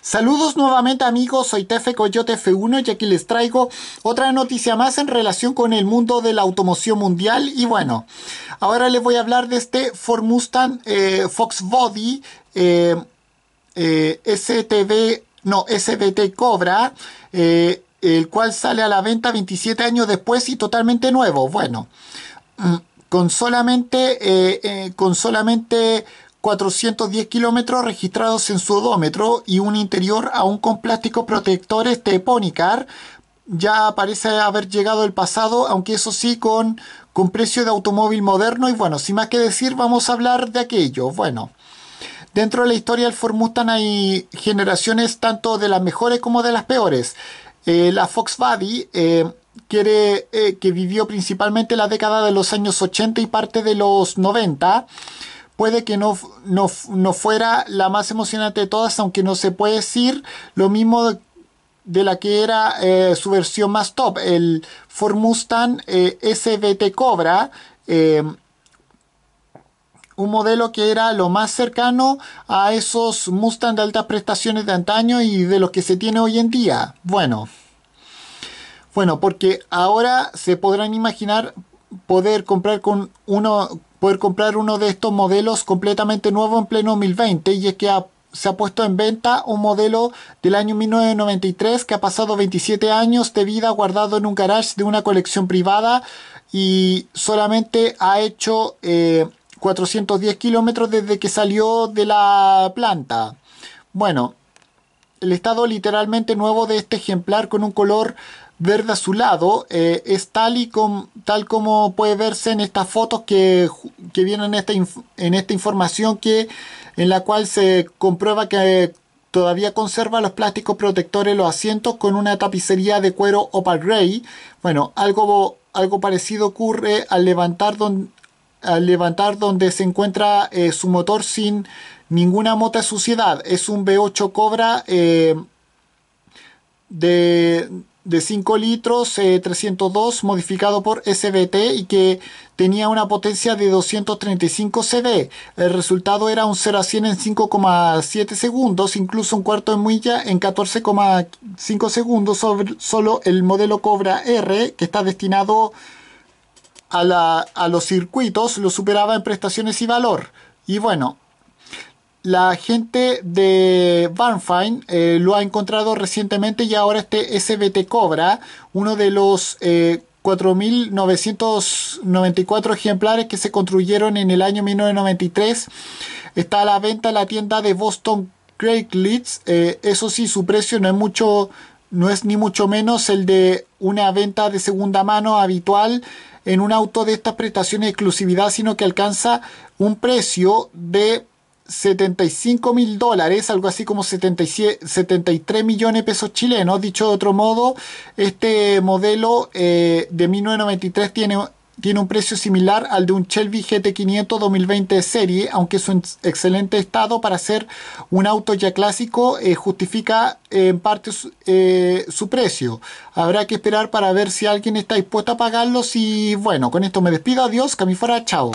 Saludos nuevamente amigos, soy Tefe Coyote F1 y aquí les traigo otra noticia más en relación con el mundo de la automoción mundial y bueno, ahora les voy a hablar de este Ford Mustang eh, Fox Body eh, eh, STV, no, SBT Cobra, el cual sale a la venta 27 años después y totalmente nuevo, bueno, mm, con solamente, con solamente 410 kilómetros registrados en su odómetro y un interior aún con plásticos protectores de Ya parece haber llegado el pasado, aunque eso sí con, con precio de automóvil moderno. Y bueno, sin más que decir, vamos a hablar de aquello. Bueno, dentro de la historia del Ford hay generaciones tanto de las mejores como de las peores. Eh, la Fox Body eh, quiere, eh, que vivió principalmente la década de los años 80 y parte de los 90 puede que no, no, fuera la más emocionante de todas, aunque no se puede decir lo mismo de, la que era eh, su versión más top, el Ford Mustang eh, SVT SBT Cobra. Eh, un modelo que era lo más cercano a esos Mustang de altas prestaciones de antaño y de los que se tiene hoy en día. Bueno, bueno, porque ahora se podrán imaginar poder comprar con uno poder comprar uno de estos modelos completamente nuevo en pleno 2020 y es que se ha puesto en venta un modelo del año 1993 que ha pasado 27 años de vida guardado en un garage de una colección privada y solamente ha hecho 410 eh, kilómetros desde que salió de la planta. Bueno, el estado literalmente nuevo de este ejemplar con un color verde azulado lado eh, es tal y tal como puede verse en estas fotos que, vienen en esta, información que, en la cual se comprueba que eh, todavía conserva los plásticos protectores los asientos con una tapicería de cuero opal grey. Bueno, algo, algo parecido ocurre al levantar, al levantar donde se encuentra eh, su motor sin ninguna mota de suciedad. Es un V8 Cobra de de 5 litros 302 eh, modificado por SBT y que tenía una potencia de 235 CD. El resultado era un 0 a 100 en 5,7 segundos, incluso un cuarto de milla en 14,5 segundos. Sobre, solo el modelo Cobra R, que está destinado a, a los circuitos, lo superaba en prestaciones y valor. Y bueno, la gente de Barnfine eh, lo ha encontrado recientemente y ahora este SBT Cobra, uno de los 4.994 eh, ejemplares que se construyeron en el año 1993, está a la venta en la tienda de Boston craig Leeds. Eh, eso sí, su precio no es mucho, no es ni mucho menos el de una venta de segunda mano habitual en un auto de estas prestaciones de exclusividad, sino que alcanza un precio de 75 mil dólares, algo así como 77, 73 millones de pesos chilenos. Dicho de otro modo, este modelo eh, de 1993 tiene, tiene un precio similar al de un Shelby GT500 2020 serie, aunque su excelente estado para ser un auto ya clásico eh, justifica eh, en parte su, precio. Habrá que esperar para ver si alguien está dispuesto a pagarlo y bueno, con esto me despido. Adiós, camifora, chao.